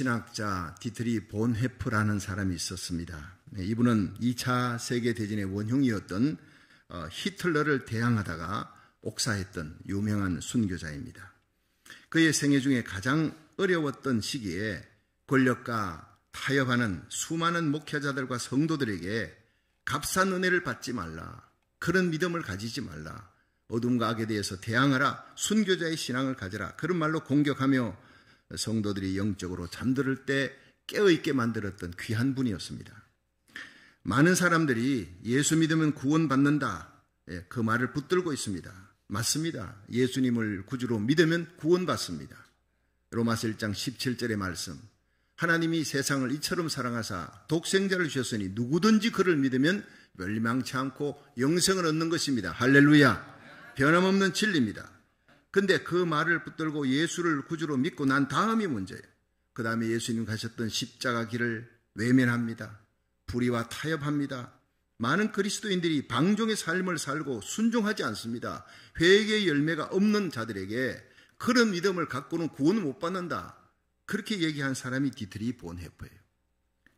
신학자 디트리 본헤프라는 사람이 있었습니다. 네, 이분은 2차 세계대전의 원흉이었던 어, 히틀러를 대항하다가 옥사했던 유명한 순교자입니다. 그의 생애 중에 가장 어려웠던 시기에 권력과 타협하는 수많은 목회자들과 성도들에게 값싼 은혜를 받지 말라. 그런 믿음을 가지지 말라. 어둠과 악에 대해서 대항하라. 순교자의 신앙을 가져라. 그런 말로 공격하며 성도들이 영적으로 잠들을 때 깨어있게 만들었던 귀한 분이었습니다. 많은 사람들이 예수 믿으면 구원받는다. 예, 그 말을 붙들고 있습니다. 맞습니다. 예수님을 구주로 믿으면 구원받습니다. 로마서 1장 17절의 말씀. 하나님이 세상을 이처럼 사랑하사 독생자를 주셨으니 누구든지 그를 믿으면 멸망치 않고 영생을 얻는 것입니다. 할렐루야. 변함없는 진리입니다. 근데 그 말을 붙들고 예수를 구주로 믿고 난 다음이 문제예요. 그 다음에 예수님 가셨던 십자가 길을 외면합니다. 불의와 타협합니다. 많은 그리스도인들이 방종의 삶을 살고 순종하지 않습니다. 회개의 열매가 없는 자들에게 그런 믿음을 갖고는 구원을 못 받는다. 그렇게 얘기한 사람이 디트리 본헤퍼예요.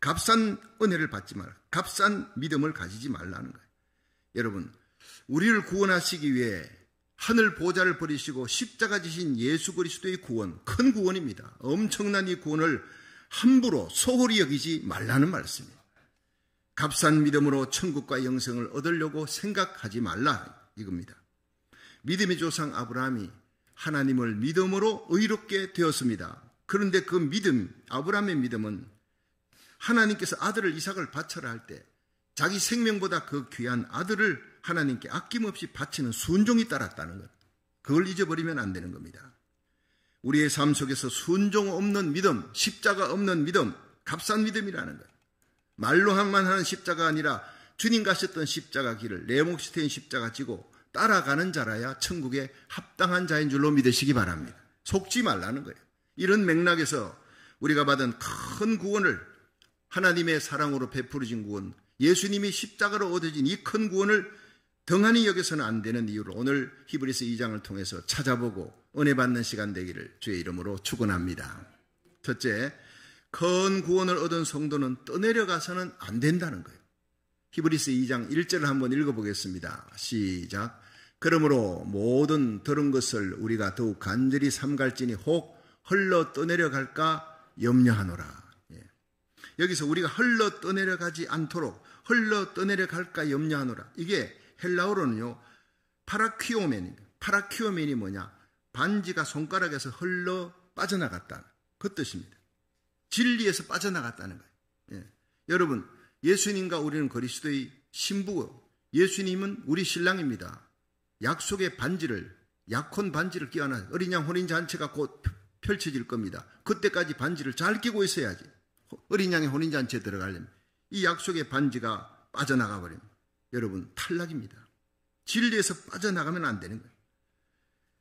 값싼 은혜를 받지 말라. 값싼 믿음을 가지지 말라는 거예요. 여러분, 우리를 구원하시기 위해 하늘 보좌를 버리시고 십자가 지신 예수 그리스도의 구원, 큰 구원입니다. 엄청난 이 구원을 함부로 소홀히 여기지 말라는 말씀이에요. 값싼 믿음으로 천국과 영생을 얻으려고 생각하지 말라 이겁니다. 믿음의 조상 아브라함이 하나님을 믿음으로 의롭게 되었습니다. 그런데 그 믿음, 아브라함의 믿음은 하나님께서 아들을 이삭을 바쳐라 할 때 자기 생명보다 그 귀한 아들을 하나님께 아낌없이 바치는 순종이 따랐다는 것. 그걸 잊어버리면 안 되는 겁니다. 우리의 삶 속에서 순종 없는 믿음, 십자가 없는 믿음, 값싼 믿음이라는 것. 말로 한만 하는 십자가 아니라 주님 가셨던 십자가 길을 내 몫이 된 십자가 지고 따라가는 자라야 천국에 합당한 자인 줄로 믿으시기 바랍니다. 속지 말라는 거예요. 이런 맥락에서 우리가 받은 큰 구원을 하나님의 사랑으로 베풀어진 구원, 예수님이 십자가로 얻어진 이 큰 구원을 등한히 여기서는안 되는 이유를 오늘 히브리스 2장을 통해서 찾아보고 은혜 받는 시간 되기를 주의 이름으로 축원합니다. 첫째, 큰 구원을 얻은 성도는 떠내려가서는 안 된다는 거예요. 히브리스 2장 1절을 한번 읽어보겠습니다. 시작. 그러므로 모든 들은 것을 우리가 더욱 간절히 삼갈지니 혹 흘러 떠내려갈까 염려하노라. 예. 여기서 우리가 흘러 떠내려가지 않도록 흘러 떠내려갈까 염려하노라. 이게 헬라어로는요. 파라키오멘입니다. 파라키오멘이 뭐냐? 반지가 손가락에서 흘러 빠져나갔다는 그 뜻입니다. 진리에서 빠져나갔다는 거예요. 예. 여러분, 예수님과 우리는 그리스도의 신부고 예수님은 우리 신랑입니다. 약속의 반지를 약혼 반지를 끼워나 어린 양 혼인 잔치가 곧 펼쳐질 겁니다. 그때까지 반지를 잘 끼고 있어야지. 어린 양의 혼인 잔치에 들어가려면 이 약속의 반지가 빠져나가 버립니다. 여러분 탈락입니다. 진리에서 빠져나가면 안 되는 거예요.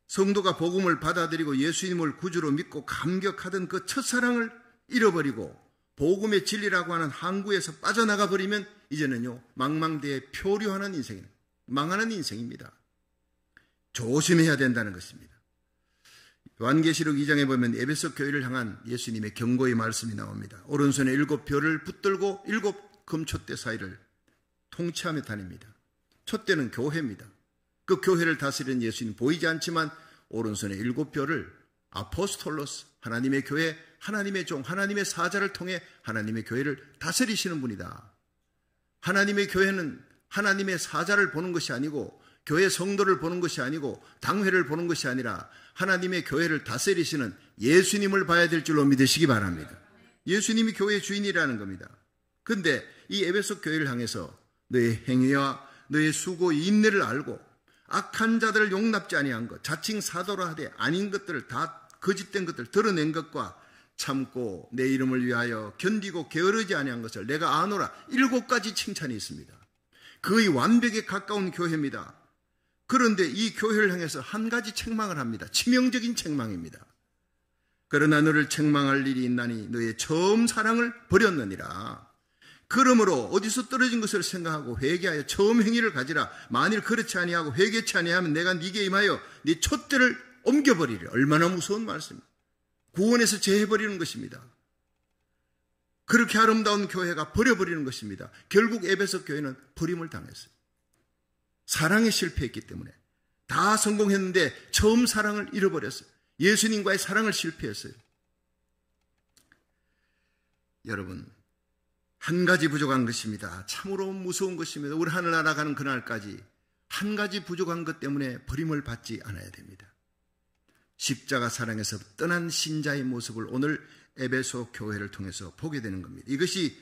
성도가 복음을 받아들이고 예수님을 구주로 믿고 감격하던 그 첫사랑을 잃어버리고 복음의 진리라고 하는 항구에서 빠져나가 버리면 이제는요 망망대에 표류하는 인생, 망하는 인생입니다. 조심해야 된다는 것입니다. 요한계시록 2장에 보면 에베소 교회를 향한 예수님의 경고의 말씀이 나옵니다. 오른손에 일곱 별을 붙들고 일곱 금초대 사이를 통치함에 다닙니다. 첫째는 교회입니다. 그 교회를 다스리는 예수님 보이지 않지만 오른손에 일곱 별을 아포스톨로스 하나님의 교회 하나님의 종 하나님의 사자를 통해 하나님의 교회를 다스리시는 분이다. 하나님의 교회는 하나님의 사자를 보는 것이 아니고 교회 성도를 보는 것이 아니고 당회를 보는 것이 아니라 하나님의 교회를 다스리시는 예수님을 봐야 될 줄로 믿으시기 바랍니다. 예수님이 교회의 주인이라는 겁니다. 근데 이 에베소 교회를 향해서 너의 행위와 너의 수고 인내를 알고 악한 자들을 용납지 아니한 것 자칭 사도라 하되 아닌 것들을 다 거짓된 것들 드러낸 것과 참고 내 이름을 위하여 견디고 게으르지 아니한 것을 내가 아노라 일곱 가지 칭찬이 있습니다. 거의 완벽에 가까운 교회입니다. 그런데 이 교회를 향해서 한 가지 책망을 합니다. 치명적인 책망입니다. 그러나 너를 책망할 일이 있나니 너의 처음 사랑을 버렸느니라. 그러므로 어디서 떨어진 것을 생각하고 회개하여 처음 행위를 가지라. 만일 그렇지 아니하고 회개치 아니하면 내가 네게 임하여 네 촛대를 옮겨버리리. 얼마나 무서운 말씀입니다. 구원에서 제해버리는 것입니다. 그렇게 아름다운 교회가 버려버리는 것입니다. 결국 에베소 교회는 버림을 당했어요. 사랑에 실패했기 때문에 다 성공했는데 처음 사랑을 잃어버렸어요. 예수님과의 사랑을 실패했어요. 여러분 한 가지 부족한 것입니다. 참으로 무서운 것입니다. 우리 하늘날아 가는 그날까지 한 가지 부족한 것 때문에 버림을 받지 않아야 됩니다. 십자가 사랑에서 떠난 신자의 모습을 오늘 에베소 교회를 통해서 보게 되는 겁니다. 이것이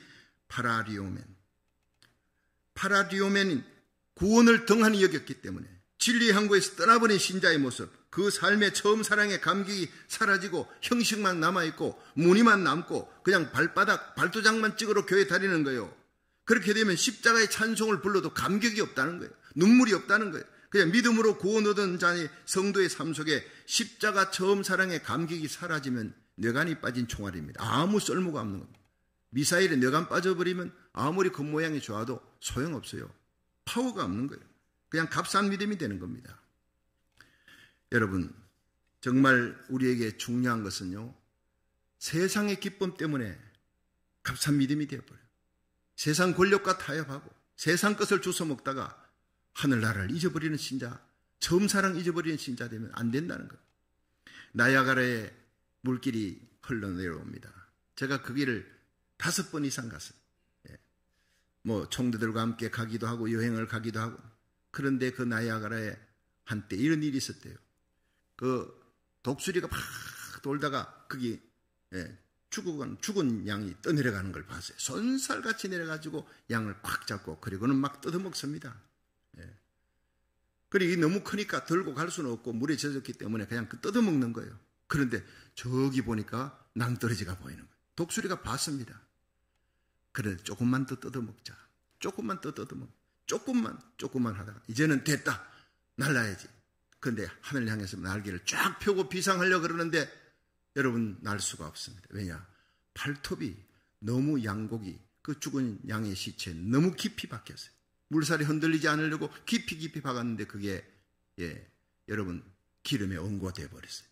파라리오멘파라리오멘인 구원을 등한히 여겼기 때문에 진리의 항구에서 떠나버린 신자의 모습, 그 삶의 처음 사랑의 감격이 사라지고 형식만 남아있고 무늬만 남고 그냥 발바닥, 발도장만 찍으러 교회 다니는 거예요. 그렇게 되면 십자가의 찬송을 불러도 감격이 없다는 거예요. 눈물이 없다는 거예요. 그냥 믿음으로 구원 얻은 자니 성도의 삶 속에 십자가 처음 사랑의 감격이 사라지면 뇌관이 빠진 총알입니다. 아무 쓸모가 없는 겁니다. 미사일에 뇌관 빠져버리면 아무리 겉모양이 좋아도 소용없어요. 파워가 없는 거예요. 그냥 값싼 믿음이 되는 겁니다. 여러분, 정말 우리에게 중요한 것은요, 세상의 기쁨 때문에 값싼 믿음이 되어버려요. 세상 권력과 타협하고 세상 것을 주워 먹다가 하늘나라를 잊어버리는 신자, 처음 사랑 잊어버리는 신자 되면 안 된다는 것. 예요 나야가라의 물길이 흘러내려옵니다. 제가 그 길을 다섯 번 이상 갔어요. 예. 뭐 총대들과 함께 가기도 하고 여행을 가기도 하고 그런데 그 나야가라에 한때 이런 일이 있었대요. 그 독수리가 막 돌다가 거기 예, 죽은, 죽은 양이 떠내려가는 걸 봤어요. 손살같이 내려가지고 양을 꽉 잡고 그리고는 막 뜯어먹습니다. 예. 그리고 이게 너무 크니까 들고 갈 수는 없고 물에 젖었기 때문에 그냥 그 뜯어먹는 거예요. 그런데 저기 보니까 낭떠러지가 보이는 거예요. 독수리가 봤습니다. 그래 조금만 더 뜯어먹자. 조금만 더 뜯어먹. 자 조금만 조금만 하다가 이제는 됐다. 날라야지. 그런데 하늘 향해서 날개를 쫙 펴고 비상하려 그러는데 여러분 날 수가 없습니다. 왜냐? 발톱이 너무 양고기 그 죽은 양의 시체에 너무 깊이 박혔어요. 물살이 흔들리지 않으려고 깊이 깊이 박았는데 그게 예, 여러분 기름에 엉고돼 버렸어요.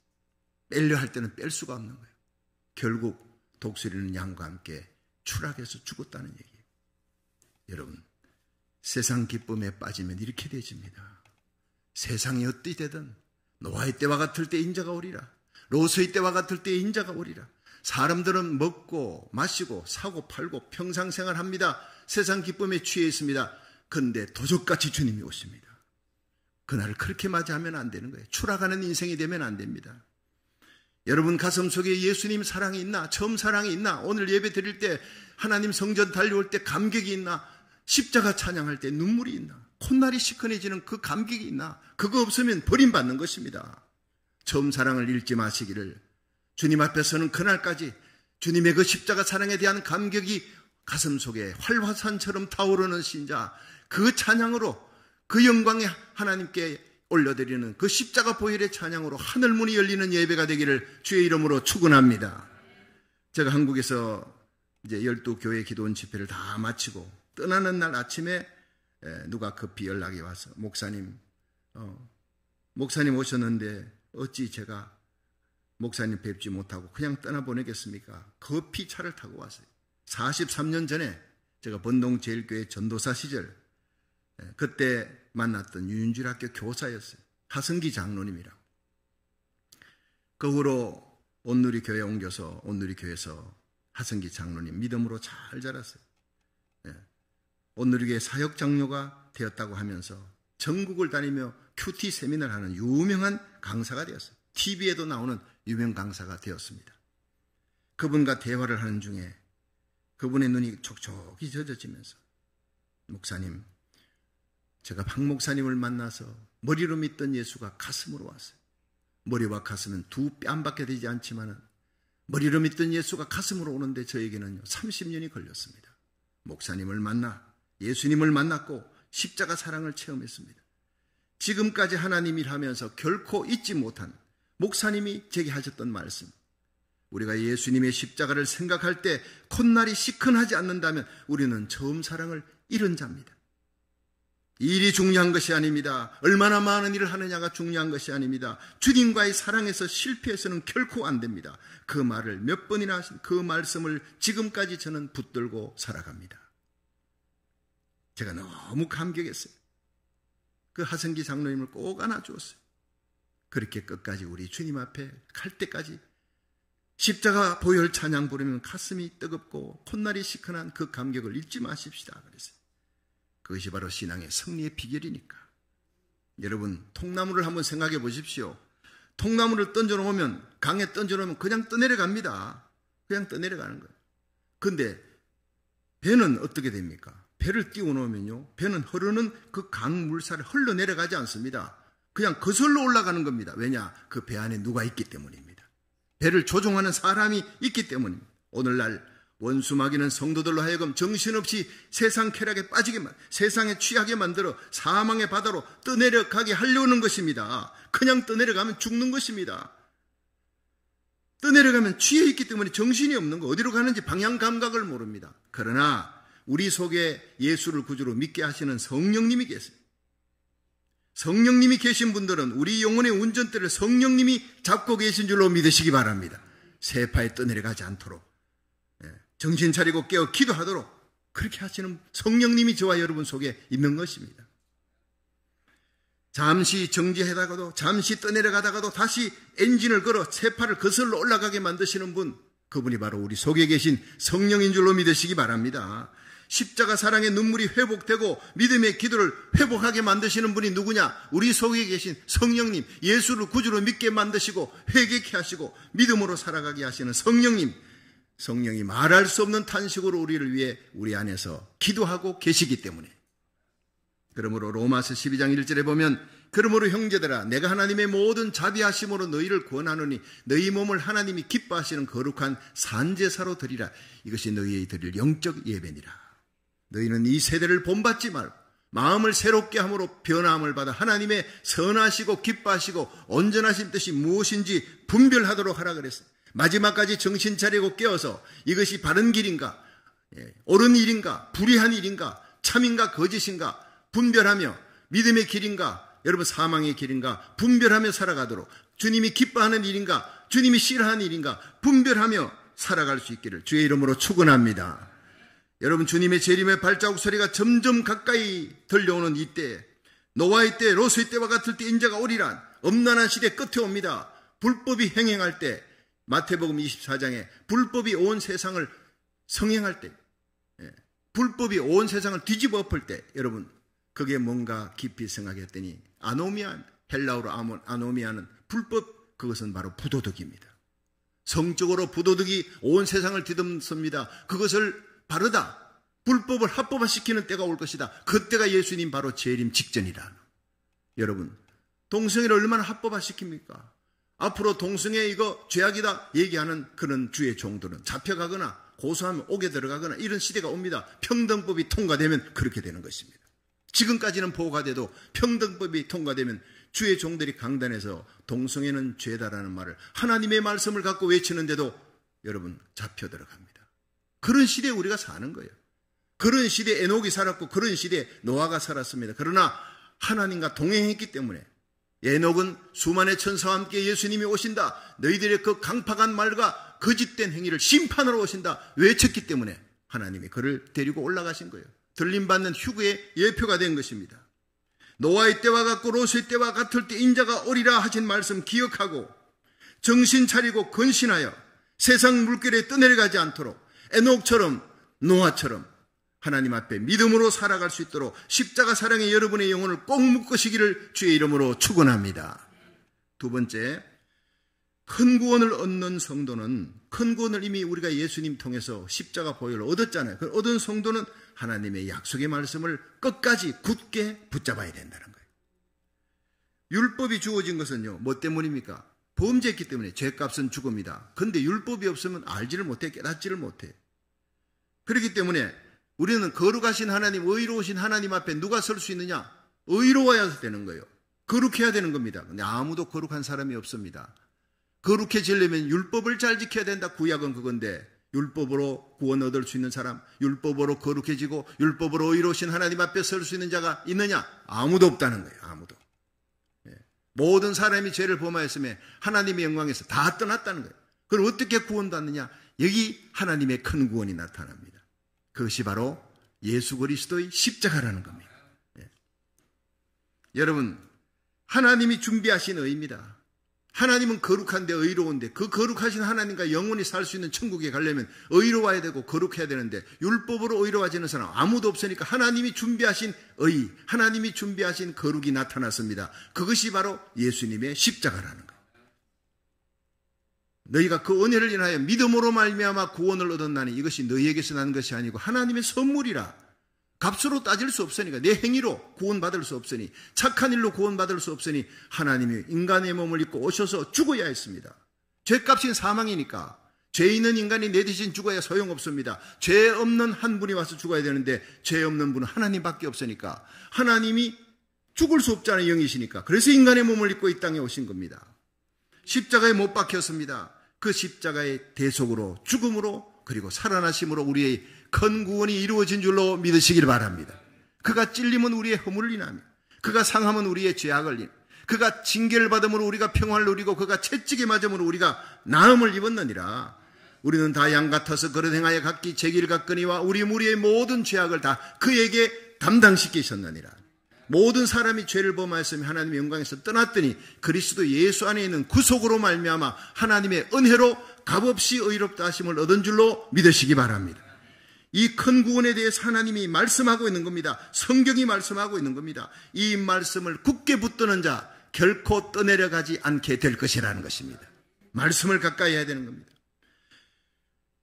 뺄려 할 때는 뺄 수가 없는 거예요. 결국 독수리는 양과 함께 추락해서 죽었다는 얘기예요. 여러분 세상 기쁨에 빠지면 이렇게 되집니다. 세상이 어찌 되든 노아의 때와 같을 때 인자가 오리라. 로스의 때와 같을 때 인자가 오리라. 사람들은 먹고 마시고 사고 팔고 평상 생활합니다. 세상 기쁨에 취해 있습니다. 근데 도적같이 주님이 오십니다. 그날을 그렇게 맞이하면 안 되는 거예요. 추락하는 인생이 되면 안 됩니다. 여러분 가슴 속에 예수님 사랑이 있나? 처음 사랑이 있나? 오늘 예배 드릴 때 하나님 성전 달려올 때 감격이 있나? 십자가 찬양할 때 눈물이 있나? 콧날이 시큰해지는 그 감격이 있나? 그거 없으면 버림받는 것입니다. 처음 사랑을 잃지 마시기를 주님 앞에서는 그날까지 주님의 그 십자가 사랑에 대한 감격이 가슴 속에 활화산처럼 타오르는 신자 그 찬양으로 그 영광에 하나님께 올려드리는 그 십자가 보혈의 찬양으로 하늘문이 열리는 예배가 되기를 주의 이름으로 축원합니다. 제가 한국에서 이제 열두 교회 기도원 집회를 다 마치고 떠나는 날 아침에 예, 누가 급히 연락이 와서 목사님 어, 목사님 오셨는데 어찌 제가 목사님 뵙지 못하고 그냥 떠나보내겠습니까? 급히 차를 타고 왔어요. 43년 전에 제가 번동제일교회 전도사 시절 예, 그때 만났던 윤질학교 교사였어요. 하승기 장로님이랑. 그 후로 온누리 교회 옮겨서 온누리 교회에서 하승기 장로님 믿음으로 잘 자랐어요. 온누리교회 사역 장로가 되었다고 하면서 전국을 다니며 큐티 세미나를 하는 유명한 강사가 되었어요. TV에도 나오는 유명 강사가 되었습니다. 그분과 대화를 하는 중에 그분의 눈이 촉촉히 젖어지면서 목사님, 제가 박 목사님을 만나서 머리로 믿던 예수가 가슴으로 왔어요. 머리와 가슴은 두 뺨밖에 되지 않지만 머리로 믿던 예수가 가슴으로 오는데 저에게는 30년이 걸렸습니다. 목사님을 만나 예수님을 만났고 십자가 사랑을 체험했습니다. 지금까지 하나님이라면서 결코 잊지 못한 목사님이 제게 하셨던 말씀. 우리가 예수님의 십자가를 생각할 때 콧날이 시큰하지 않는다면 우리는 처음 사랑을 잃은 자입니다. 일이 중요한 것이 아닙니다. 얼마나 많은 일을 하느냐가 중요한 것이 아닙니다. 주님과의 사랑에서 실패해서는 결코 안 됩니다. 그 말을 몇 번이나 그 말씀을 지금까지 저는 붙들고 살아갑니다. 제가 너무 감격했어요. 그 하성기 장로님을 꼭 안아주었어요. 그렇게 끝까지 우리 주님 앞에 갈 때까지 십자가 보혈 찬양 부르면 가슴이 뜨겁고 콧날이 시큰한 그 감격을 잊지 마십시다. 그랬어요. 그것이 바로 신앙의 승리의 비결이니까. 여러분, 통나무를 한번 생각해 보십시오. 통나무를 던져놓으면, 강에 던져놓으면 그냥 떠내려갑니다. 그냥 떠내려가는 거예요. 근데 배는 어떻게 됩니까? 배를 띄워놓으면요. 배는 흐르는 그강물살을 흘러내려가지 않습니다. 그냥 거슬러 올라가는 겁니다. 왜냐? 그 배 안에 누가 있기 때문입니다. 배를 조종하는 사람이 있기 때문입니다. 오늘날 원수 마귀는 성도들로 하여금 정신없이 세상 쾌락에 빠지게 만, 세상에 취하게 만들어 사망의 바다로 떠내려가게 하려는 것입니다. 그냥 떠내려가면 죽는 것입니다. 떠내려가면 취해 있기 때문에 정신이 없는 거, 어디로 가는지 방향 감각을 모릅니다. 그러나 우리 속에 예수를 구주로 믿게 하시는 성령님이 계세요. 성령님이 계신 분들은 우리 영혼의 운전대를 성령님이 잡고 계신 줄로 믿으시기 바랍니다. 세파에 떠내려가지 않도록 예, 정신 차리고 깨어 기도하도록 그렇게 하시는 성령님이 저와 여러분 속에 있는 것입니다. 잠시 정지하다가도 잠시 떠내려가다가도 다시 엔진을 걸어 세파를 거슬러 올라가게 만드시는 분 그분이 바로 우리 속에 계신 성령인 줄로 믿으시기 바랍니다. 십자가 사랑의 눈물이 회복되고 믿음의 기도를 회복하게 만드시는 분이 누구냐? 우리 속에 계신 성령님, 예수를 구주로 믿게 만드시고 회개케 하시고 믿음으로 살아가게 하시는 성령님. 성령이 말할 수 없는 탄식으로 우리를 위해 우리 안에서 기도하고 계시기 때문에. 그러므로 로마서 12장 1절에 보면 그러므로 형제들아 내가 하나님의 모든 자비하심으로 너희를 구원하노니 너희 몸을 하나님이 기뻐하시는 거룩한 산제사로 드리라 이것이 너희의 드릴 영적 예배니라 너희는 이 세대를 본받지 말고 마음을 새롭게 함으로 변함을 받아 하나님의 선하시고 기뻐하시고 온전하신 뜻이 무엇인지 분별하도록 하라 그랬어 마지막까지 정신 차리고 깨어서 이것이 바른 길인가, 예, 옳은 일인가, 불의한 일인가, 참인가, 거짓인가 분별하며 믿음의 길인가, 여러분 사망의 길인가 분별하며 살아가도록 주님이 기뻐하는 일인가 주님이 싫어하는 일인가 분별하며 살아갈 수 있기를 주의 이름으로 축원합니다. 여러분 주님의 재림의 발자국 소리가 점점 가까이 들려오는 이때 노아의 때 로스의 때와 같을 때 인자가 오리란 엄난한 시대 끝에 옵니다. 불법이 행행할 때 마태복음 24장에 불법이 온 세상을 성행할 때 예, 불법이 온 세상을 뒤집어 엎을 때 여러분 그게 뭔가 깊이 생각했더니 아노미안헬라우로아노미안은 불법 그것은 바로 부도덕입니다. 성적으로 부도덕이 온 세상을 뒤덮습니다. 그것을 바르다. 불법을 합법화시키는 때가 올 것이다. 그때가 예수님 바로 재림 직전이다 여러분, 동성애를 얼마나 합법화시킵니까? 앞으로 동성애 이거 죄악이다 얘기하는 그런 주의 종들은 잡혀가거나 고소하면 옥에 들어가거나 이런 시대가 옵니다. 평등법이 통과되면 그렇게 되는 것입니다. 지금까지는 보호가 돼도 평등법이 통과되면 주의 종들이 강단에서 동성애는 죄다라는 말을 하나님의 말씀을 갖고 외치는데도 여러분 잡혀 들어갑니다. 그런 시대에 우리가 사는 거예요. 그런 시대에 에녹이 살았고 그런 시대에 노아가 살았습니다. 그러나 하나님과 동행했기 때문에 에녹은 수많은 천사와 함께 예수님이 오신다. 너희들의 그 강팍한 말과 거짓된 행위를 심판으로 오신다. 외쳤기 때문에 하나님이 그를 데리고 올라가신 거예요. 들림받는 휴거의 예표가 된 것입니다. 노아의 때와 같고 로스의 때와 같을 때 인자가 오리라 하신 말씀 기억하고 정신 차리고 근신하여 세상 물결에 떠내려가지 않도록 에녹처럼 노아처럼 하나님 앞에 믿음으로 살아갈 수 있도록 십자가 사랑의 여러분의 영혼을 꼭 묶으시기를 주의 이름으로 축원합니다. 두 번째, 큰 구원을 얻는 성도는 큰 구원을 이미 우리가 예수님 통해서 십자가 보혈을 얻었잖아요. 그 얻은 성도는 하나님의 약속의 말씀을 끝까지 굳게 붙잡아야 된다는 거예요. 율법이 주어진 것은요, 뭐 때문입니까? 범죄했기 때문에 죄값은 죽음이다. 근데 율법이 없으면 알지를 못해 깨닫지를 못해. 그렇기 때문에 우리는 거룩하신 하나님, 의로우신 하나님 앞에 누가 설 수 있느냐? 의로워야 되는 거예요. 거룩해야 되는 겁니다. 근데 아무도 거룩한 사람이 없습니다. 거룩해지려면 율법을 잘 지켜야 된다. 구약은 그건데 율법으로 구원 얻을 수 있는 사람, 율법으로 거룩해지고 율법으로 의로우신 하나님 앞에 설 수 있는 자가 있느냐? 아무도 없다는 거예요. 아무도. 모든 사람이 죄를 범하였음에 하나님의 영광에서 다 떠났다는 거예요. 그걸 어떻게 구원받느냐? 여기 하나님의 큰 구원이 나타납니다. 그것이 바로 예수 그리스도의 십자가라는 겁니다. 예. 여러분, 하나님이 준비하신 의입니다. 하나님은 거룩한데 의로운데 그 거룩하신 하나님과 영원히 살 수 있는 천국에 가려면 의로워야 되고 거룩해야 되는데 율법으로 의로워지는 사람 아무도 없으니까 하나님이 준비하신 의, 하나님이 준비하신 거룩이 나타났습니다. 그것이 바로 예수님의 십자가라는 것. 너희가 그 은혜를 인하여 믿음으로 말미암아 구원을 얻었나니 이것이 너희에게서 난 것이 아니고 하나님의 선물이라. 값으로 따질 수 없으니까 내 행위로 구원받을 수 없으니 착한 일로 구원받을 수 없으니 하나님이 인간의 몸을 입고 오셔서 죽어야 했습니다. 죄값인 사망이니까 죄 있는 인간이 내 대신 죽어야 소용없습니다. 죄 없는 한 분이 와서 죽어야 되는데 죄 없는 분은 하나님밖에 없으니까 하나님이 죽을 수 없잖아요. 영이시니까. 그래서 인간의 몸을 입고 이 땅에 오신 겁니다. 십자가에 못 박혔습니다. 그 십자가의 대속으로 죽음으로 그리고 살아나심으로 우리의 큰구원이 이루어진 줄로 믿으시길 바랍니다. 그가 찔림은 우리의 허물을 인며 그가 상함은 우리의 죄악을 인, 그가 징계를 받음으로 우리가 평화를 누리고 그가 채찍에 맞음으로 우리가 나음을 입었느니라. 우리는 다 양 같아서 그런 행하여 각기 제길 같거니와 우리 무리의 모든 죄악을 다 그에게 담당시키셨느니라. 모든 사람이 죄를 범하였으며 하나님의 영광에서 떠났더니 그리스도 예수 안에 있는 구속으로 말미암아 하나님의 은혜로 값없이 의롭다 하심을 얻은 줄로 믿으시기 바랍니다. 이큰 구원에 대해서 하나님이 말씀하고 있는 겁니다. 성경이 말씀하고 있는 겁니다. 이 말씀을 굳게 붙드는 자 결코 떠내려가지 않게 될 것이라는 것입니다. 말씀을 가까이 해야 되는 겁니다.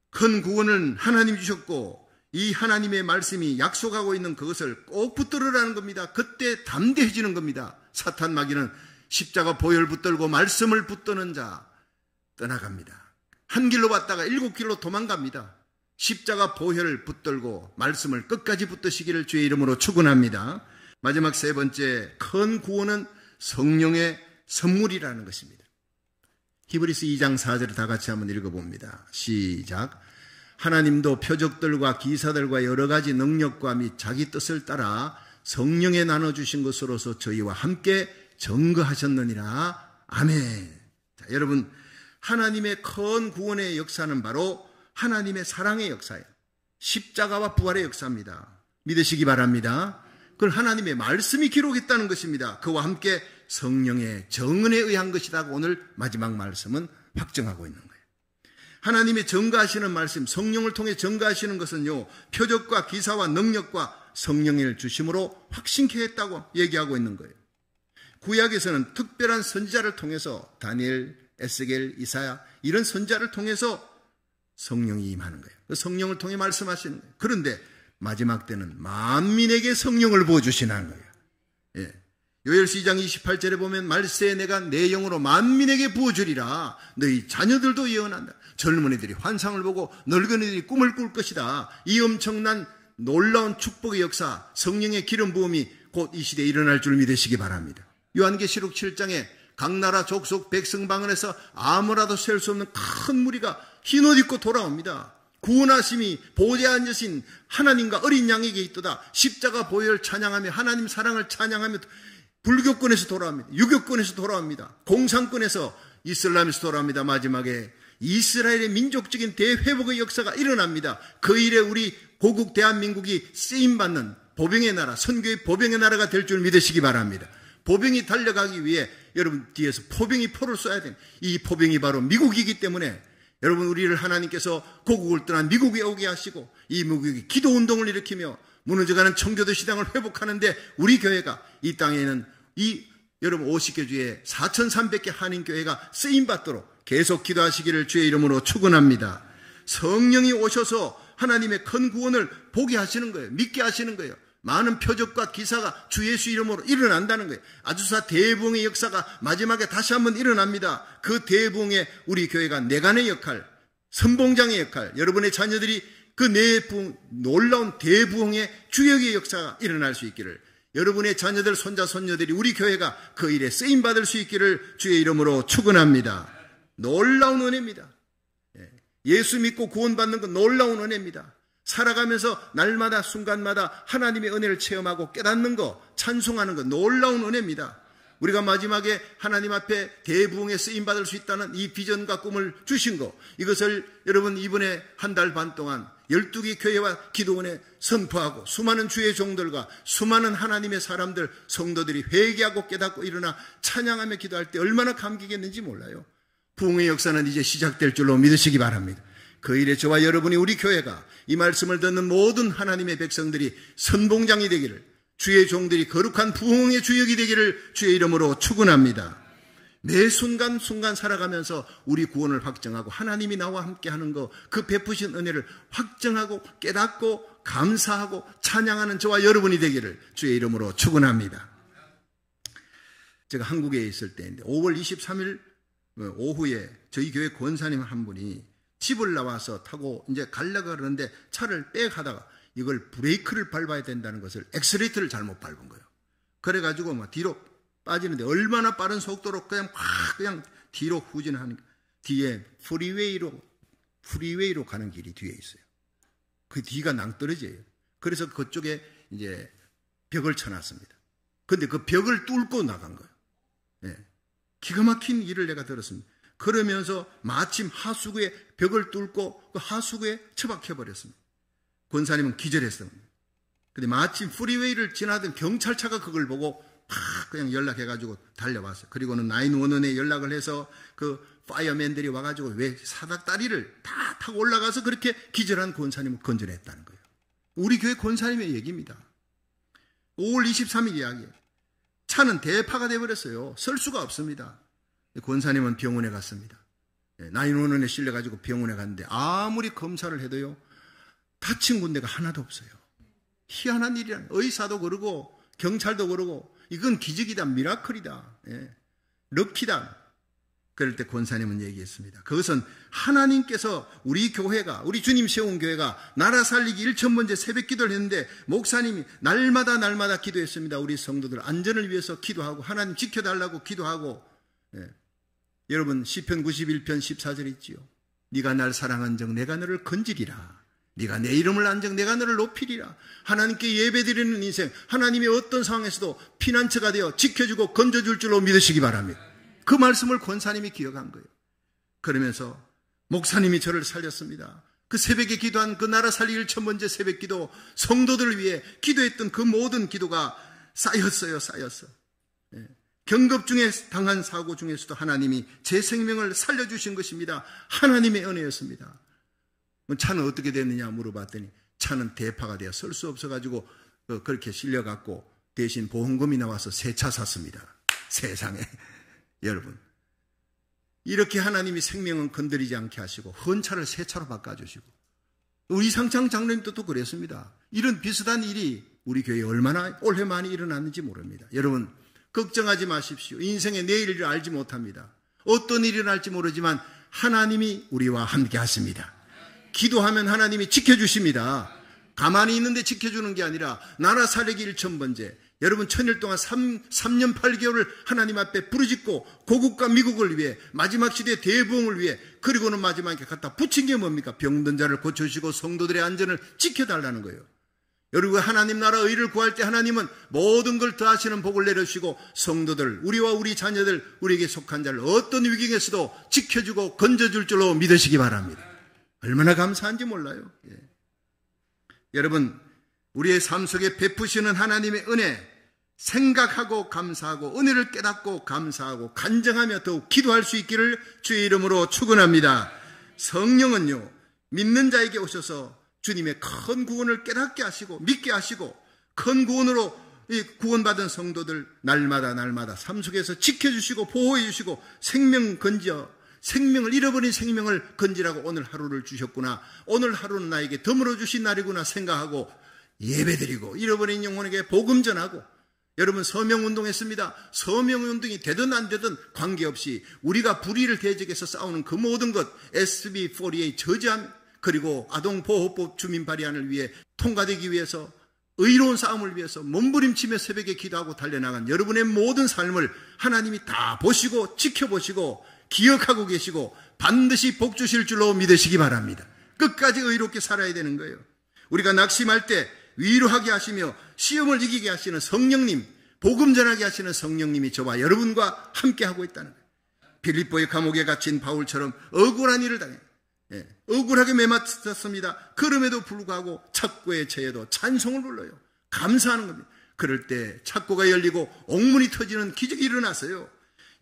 큰 구원은 하나님 주셨고 이 하나님의 말씀이 약속하고 있는 그것을 꼭 붙들으라는 겁니다. 그때 담대해지는 겁니다. 사탄 마귀는 십자가 보혈 붙들고 말씀을 붙드는 자 떠나갑니다. 한 길로 왔다가 일곱 길로 도망갑니다. 십자가 보혈을 붙들고 말씀을 끝까지 붙드시기를 주의 이름으로 축원합니다. 마지막 세 번째 큰 구원은 성령의 선물이라는 것입니다. 히브리스 2장 4절을 다 같이 한번 읽어봅니다. 시작. 하나님도 표적들과 기사들과 여러 가지 능력과 및 자기 뜻을 따라 성령에 나눠주신 것으로서 저희와 함께 증거하셨느니라. 아멘. 자, 여러분, 하나님의 큰 구원의 역사는 바로 하나님의 사랑의 역사예요. 십자가와 부활의 역사입니다. 믿으시기 바랍니다. 그걸 하나님의 말씀이 기록했다는 것입니다. 그와 함께 성령의 정은에 의한 것이다 오늘 마지막 말씀은 확정하고 있는 거예요. 하나님의 증가하시는 말씀, 성령을 통해 증가하시는 것은요, 표적과 기사와 능력과 성령을 주심으로 확신케 했다고 얘기하고 있는 거예요. 구약에서는 특별한 선지자를 통해서 다니엘, 에스겔, 이사야 이런 선자를 통해서 성령이 임하는 거예요. 그 성령을 통해 말씀하신 거예요. 그런데 마지막 때는 만민에게 성령을 부어주시는 거예요. 예. 요엘시 2장 28절에 보면 말세에 내가 내 영으로 만민에게 부어주리라. 너희 자녀들도 예언한다. 젊은이들이 환상을 보고 늙은이들이 꿈을 꿀 것이다. 이 엄청난 놀라운 축복의 역사, 성령의 기름 부음이 곧 이 시대에 일어날 줄 믿으시기 바랍니다. 요한계시록 7장에 각 나라 족속 백성 방언에서 아무라도 셀 수 없는 큰 무리가 흰옷 입고 돌아옵니다. 구원하심이 보좌에 앉으신 하나님과 어린 양에게 있도다. 십자가 보혈 찬양하며 하나님 사랑을 찬양하며 불교권에서 돌아옵니다. 유교권에서 돌아옵니다. 공산권에서 이슬람에서 돌아옵니다. 마지막에 이스라엘의 민족적인 대회복의 역사가 일어납니다. 그 일에 우리 고국 대한민국이 쓰임받는 보병의 나라, 선교의 보병의 나라가 될 줄 믿으시기 바랍니다. 보병이 달려가기 위해 여러분 뒤에서 포병이 포를 쏴야 됩니다. 이 포병이 바로 미국이기 때문에 여러분 우리를 하나님께서 고국을 떠난 미국에 오게 하시고 이 미국이 기도 운동을 일으키며 무너져가는 청교도 시장을 회복하는데 우리 교회가 이 땅에는 이 여러분 50개주에 4,300개 한인교회가 쓰임받도록 계속 기도하시기를 주의 이름으로 축원합니다. 성령이 오셔서 하나님의 큰 구원을 보게 하시는 거예요. 믿게 하시는 거예요. 많은 표적과 기사가 주 예수 이름으로 일어난다는 거예요. 아주사 대봉의 역사가 마지막에 다시 한번 일어납니다. 그 대봉에 우리 교회가 내간의 역할, 선봉장의 역할, 여러분의 자녀들이 그 내부 놀라운 대부흥의 주역의 역사가 일어날 수 있기를 여러분의 자녀들 손자 손녀들이 우리 교회가 그 일에 쓰임 받을 수 있기를 주의 이름으로 축원합니다. 놀라운 은혜입니다. 예, 예수 믿고 구원받는 건 놀라운 은혜입니다. 살아가면서 날마다 순간마다 하나님의 은혜를 체험하고 깨닫는 거, 찬송하는 거 놀라운 은혜입니다. 우리가 마지막에 하나님 앞에 대부흥에 쓰임 받을 수 있다는 이 비전과 꿈을 주신 거. 이것을 여러분 이번에 한 달 반 동안 12개 교회와 기도원에 선포하고 수많은 주의 종들과 수많은 하나님의 사람들, 성도들이 회개하고 깨닫고 일어나 찬양하며 기도할 때 얼마나 감격했는지 몰라요. 부흥의 역사는 이제 시작될 줄로 믿으시기 바랍니다. 그 일에 저와 여러분이 우리 교회가 이 말씀을 듣는 모든 하나님의 백성들이 선봉장이 되기를 주의 종들이 거룩한 부흥의 주역이 되기를 주의 이름으로 축원합니다. 매 순간 순간 살아가면서 우리 구원을 확정하고 하나님이 나와 함께 하는 거그 베푸신 은혜를 확정하고 깨닫고 감사하고 찬양하는 저와 여러분이 되기를 주의 이름으로 축원합니다. 제가 한국에 있을 때인데 5월 23일 오후에 저희 교회 권사님 한 분이 집을 나와서 타고 이제 갈려고 그러는데 차를 빼 하다가 이걸 브레이크를 밟아야 된다는 것을 엑스레이트를 잘못 밟은 거예요. 그래가지고 막 뒤로 빠지는데 얼마나 빠른 속도로 그냥 확 그냥 뒤로 후진하는 뒤에 프리웨이로 프리웨이로 가는 길이 뒤에 있어요. 그 뒤가 낭떠러지예요. 그래서 그쪽에 이제 벽을 쳐놨습니다. 근데 그 벽을 뚫고 나간 거예요. 예. 기가 막힌 일을 내가 들었습니다. 그러면서 마침 하수구의 벽을 뚫고 그 하수구에 처박혀버렸습니다. 권사님은 기절했어요 근데 마침 프리웨이를 지나던 경찰차가 그걸 보고 팍 그냥 연락해가지고 달려왔어요. 그리고는 911에 연락을 해서 그 파이어맨들이 와가지고 왜 사닥다리를 다 타고 올라가서 그렇게 기절한 권사님을 건져냈다는 거예요. 우리 교회 권사님의 얘기입니다. 5월 23일 이야기예요. 차는 대파가 돼버렸어요. 설 수가 없습니다. 권사님은 병원에 갔습니다. 예, 나인원원에 실려가지고 병원에 갔는데 아무리 검사를 해도요, 다친 군데가 하나도 없어요. 희한한 일이란 의사도 그러고 경찰도 그러고 이건 기적이다, 미라클이다, 예. 럭키다. 그럴 때 권사님은 얘기했습니다. 그것은 하나님께서 우리 교회가, 우리 주님 세운 교회가 나라 살리기 1천번째 새벽 기도를 했는데 목사님이 날마다 날마다 기도했습니다. 우리 성도들 안전을 위해서 기도하고 하나님 지켜달라고 기도하고 예. 여러분 시편 91편 14절 있지요. 네가 날 사랑한 적 내가 너를 건지리라. 네가 내 이름을 안정 내가 너를 높이리라. 하나님께 예배드리는 인생 하나님의 어떤 상황에서도 피난처가 되어 지켜주고 건져줄 줄로 믿으시기 바랍니다. 그 말씀을 권사님이 기억한 거예요. 그러면서 목사님이 저를 살렸습니다. 그 새벽에 기도한 그 나라 살리일 첫 번째 새벽 기도 성도들 위해 기도했던 그 모든 기도가 쌓였어요, 쌓였어. 예. 경급 중에 당한 사고 중에서도 하나님이 제 생명을 살려주신 것입니다. 하나님의 은혜였습니다. 차는 어떻게 됐느냐 물어봤더니 차는 대파가 되어 설 수 없어가지고 그 그렇게 실려갔고 대신 보험금이 나와서 새 차 샀습니다. 세상에. 여러분. 이렇게 하나님이 생명은 건드리지 않게 하시고 헌차를 새 차로 바꿔주시고 우리 상창 장로님도 또 그랬습니다. 이런 비슷한 일이 우리 교회에 얼마나 올해 많이 일어났는지 모릅니다. 여러분 걱정하지 마십시오. 인생의 내일을 알지 못합니다. 어떤 일이 일어날지 모르지만 하나님이 우리와 함께 하십니다. 기도하면 하나님이 지켜주십니다. 가만히 있는데 지켜주는 게 아니라 나라 살리기 1천 번째 여러분 천일 동안 3, 3년 8개월을 하나님 앞에 부르짖고 고국과 미국을 위해 마지막 시대 의 대부흥을 위해 그리고는 마지막에 갖다 붙인 게 뭡니까? 병든 자를 고쳐주시고 성도들의 안전을 지켜달라는 거예요. 여러분 하나님 나라 의를 구할 때 하나님은 모든 걸 더하시는 복을 내려주시고 성도들 우리와 우리 자녀들 우리에게 속한 자를 어떤 위기에서도 지켜주고 건져줄 줄로 믿으시기 바랍니다. 얼마나 감사한지 몰라요. 예. 여러분 우리의 삶 속에 베푸시는 하나님의 은혜 생각하고 감사하고 은혜를 깨닫고 감사하고 간증하며 더욱 기도할 수 있기를 주의 이름으로 축원합니다. 성령은요 믿는 자에게 오셔서 주님의 큰 구원을 깨닫게 하시고 믿게 하시고 큰 구원으로 이 구원받은 성도들 날마다 날마다 삶 속에서 지켜주시고 보호해 주시고 생명 건져 생명을 잃어버린 생명을 건지라고 오늘 하루를 주셨구나 오늘 하루는 나에게 덤으로 주신 날이구나 생각하고 예배드리고 잃어버린 영혼에게 복음 전하고 여러분 서명운동했습니다. 서명운동이 되든 안 되든 관계없이 우리가 불의를 대적해서 싸우는 그 모든 것 SB48 저지함 그리고 아동보호법 주민 발의안을 위해 통과되기 위해서 의로운 싸움을 위해서 몸부림치며 새벽에 기도하고 달려나간 여러분의 모든 삶을 하나님이 다 보시고 지켜보시고 기억하고 계시고 반드시 복 주실 줄로 믿으시기 바랍니다. 끝까지 의롭게 살아야 되는 거예요. 우리가 낙심할 때 위로하게 하시며 시험을 이기게 하시는 성령님, 복음 전하게 하시는 성령님이 저와 여러분과 함께 하고 있다는 거예요. 빌립보의 감옥에 갇힌 바울처럼 억울한 일을 당해 예, 억울하게 매맞았습니다. 그럼에도 불구하고 착고의 죄에도 찬송을 불러요. 감사하는 겁니다. 그럴 때 착고가 열리고 옥문이 터지는 기적이 일어나어요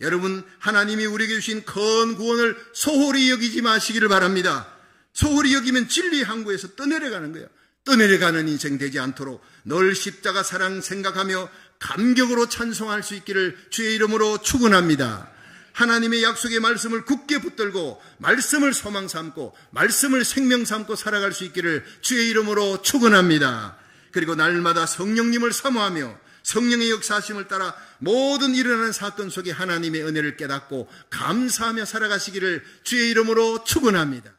여러분 하나님이 우리에게 주신 큰 구원을 소홀히 여기지 마시기를 바랍니다. 소홀히 여기면 진리 항구에서 떠내려가는 거예요. 떠내려가는 인생 되지 않도록 널 십자가 사랑 생각하며 감격으로 찬송할 수 있기를 주의 이름으로 축원합니다. 하나님의 약속의 말씀을 굳게 붙들고 말씀을 소망 삼고 말씀을 생명 삼고 살아갈 수 있기를 주의 이름으로 축원합니다. 그리고 날마다 성령님을 사모하며 성령의 역사심을 따라 모든 일어나는 사건 속에 하나님의 은혜를 깨닫고 감사하며 살아가시기를 주의 이름으로 축원합니다.